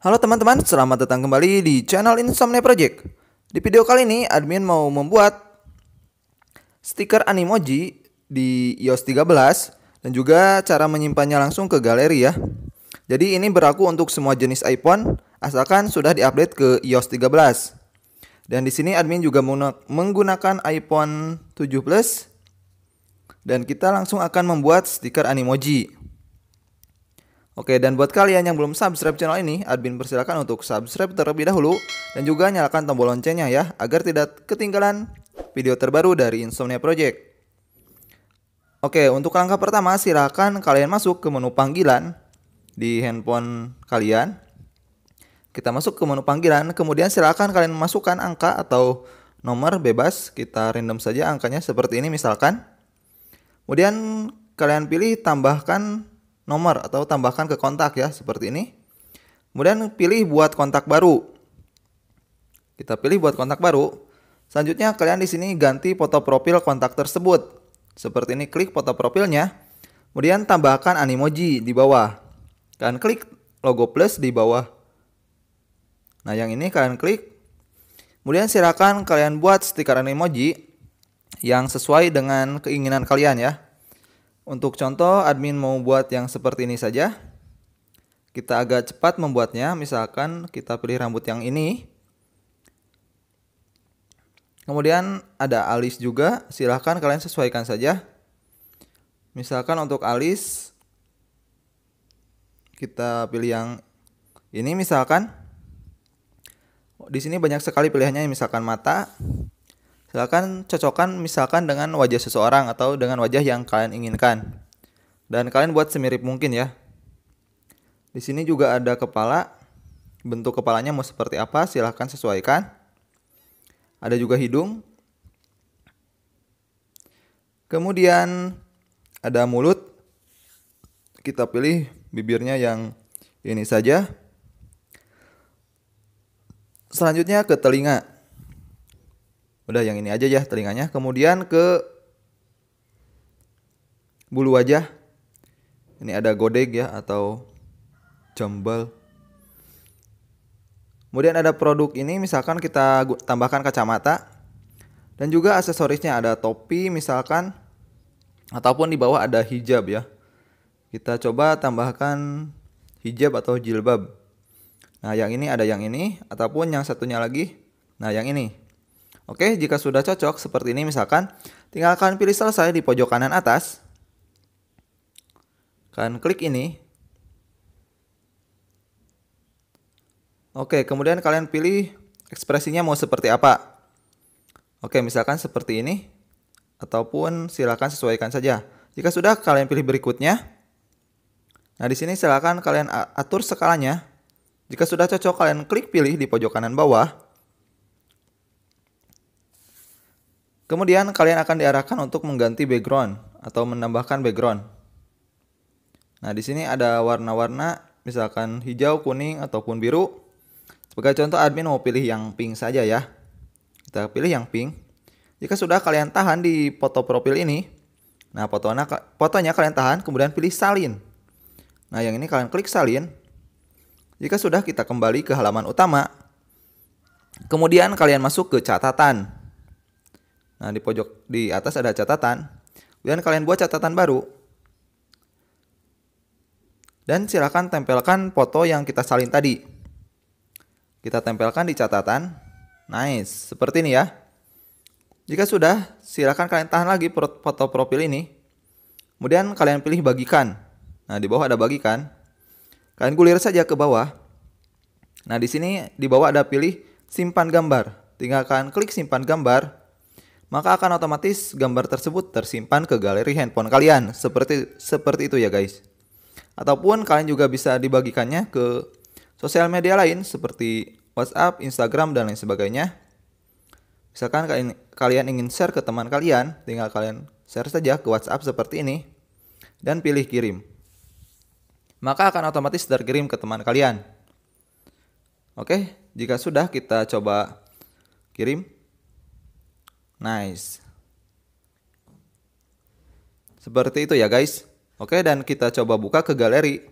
Halo teman-teman, selamat datang kembali di channel Insomnia Project. Di video kali ini, admin mau membuat stiker Animoji di iOS 13 dan juga cara menyimpannya langsung ke galeri ya. Jadi ini berlaku untuk semua jenis iPhone asalkan sudah diupdate ke iOS 13. Dan di sini admin juga menggunakan iPhone 7 Plus dan kita langsung akan membuat stiker Animoji. Oke, dan buat kalian yang belum subscribe channel ini, admin persilakan untuk subscribe terlebih dahulu dan juga nyalakan tombol loncengnya ya, agar tidak ketinggalan video terbaru dari Insomnia Project. Oke, untuk langkah pertama silakan kalian masuk ke menu panggilan di handphone kalian. Kita masuk ke menu panggilan, kemudian silakan kalian masukkan angka atau nomor bebas, kita random saja angkanya seperti ini misalkan. Kemudian kalian pilih tambahkan nomor atau tambahkan ke kontak ya seperti ini. Kemudian pilih buat kontak baru. Kita pilih buat kontak baru. Selanjutnya kalian di sini ganti foto profil kontak tersebut. Seperti ini klik foto profilnya. Kemudian tambahkan animoji di bawah. Kalian klik logo plus di bawah. Nah, yang ini kalian klik. Kemudian silakan kalian buat stiker animoji yang sesuai dengan keinginan kalian ya. Untuk contoh admin mau buat yang seperti ini saja. Kita agak cepat membuatnya, misalkan kita pilih rambut yang ini. Kemudian ada alis juga, silahkan kalian sesuaikan saja. Misalkan untuk alis, kita pilih yang ini misalkan. Di sini banyak sekali pilihannya, misalkan mata, silahkan cocokkan misalkan dengan wajah seseorang atau dengan wajah yang kalian inginkan. Dan kalian buat semirip mungkin ya. Di sini juga ada kepala. Bentuk kepalanya mau seperti apa silahkan sesuaikan. Ada juga hidung. Kemudian ada mulut. Kita pilih bibirnya yang ini saja. Selanjutnya ke telinga. Udah yang ini aja ya telinganya. Kemudian ke bulu wajah. Ini ada godeg ya atau jambal. Kemudian ada produk ini misalkan kita tambahkan kacamata dan juga aksesorisnya ada topi misalkan ataupun di bawah ada hijab ya. Kita coba tambahkan hijab atau jilbab. Nah, yang ini ada yang ini ataupun yang satunya lagi. Nah, yang ini. Oke, jika sudah cocok seperti ini misalkan, tinggalkan pilih selesai di pojok kanan atas. Kan klik ini. Oke, kemudian kalian pilih ekspresinya mau seperti apa. Oke, misalkan seperti ini. Ataupun silakan sesuaikan saja. Jika sudah, kalian pilih berikutnya. Nah, di sini silakan kalian atur skalanya. Jika sudah cocok, kalian klik pilih di pojok kanan bawah. Kemudian kalian akan diarahkan untuk mengganti background atau menambahkan background. Nah, di sini ada warna-warna misalkan hijau, kuning ataupun biru. Sebagai contoh admin mau pilih yang pink saja ya. Kita pilih yang pink. Jika sudah kalian tahan di foto profil ini, nah fotonya fotonya kalian tahan kemudian pilih salin. Nah, yang ini kalian klik salin. Jika sudah kita kembali ke halaman utama. Kemudian kalian masuk ke catatan. Nah, di pojok di atas ada catatan. Kemudian kalian buat catatan baru. Dan silakan tempelkan foto yang kita salin tadi. Kita tempelkan di catatan. Nice, seperti ini ya. Jika sudah, silakan kalian tahan lagi foto profil ini. Kemudian kalian pilih bagikan. Nah, di bawah ada bagikan. Kalian gulir saja ke bawah. Nah, di sini di bawah ada pilih simpan gambar. Tinggal kalian klik simpan gambar maka akan otomatis gambar tersebut tersimpan ke galeri handphone kalian. Seperti seperti itu ya guys. Ataupun kalian juga bisa dibagikannya ke sosial media lain seperti WhatsApp, Instagram dan lain sebagainya. Misalkan kalian kalian ingin share ke teman kalian, tinggal kalian share saja ke WhatsApp seperti ini dan pilih kirim. Maka akan otomatis terkirim ke teman kalian. Oke, jika sudah kita coba kirim Nice. Seperti itu ya guys. Oke dan kita coba buka ke galeri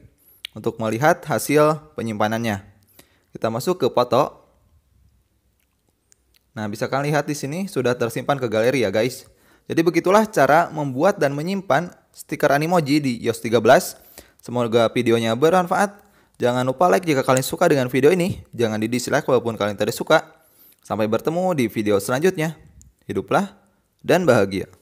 untuk melihat hasil penyimpanannya. Kita masuk ke foto. Nah, bisa kalian lihat di sini sudah tersimpan ke galeri ya guys. Jadi begitulah cara membuat dan menyimpan stiker Animoji di iOS 13. Semoga videonya bermanfaat. Jangan lupa like jika kalian suka dengan video ini. Jangan di dislike walaupun kalian tidak suka. Sampai bertemu di video selanjutnya hiduplah dan bahagia.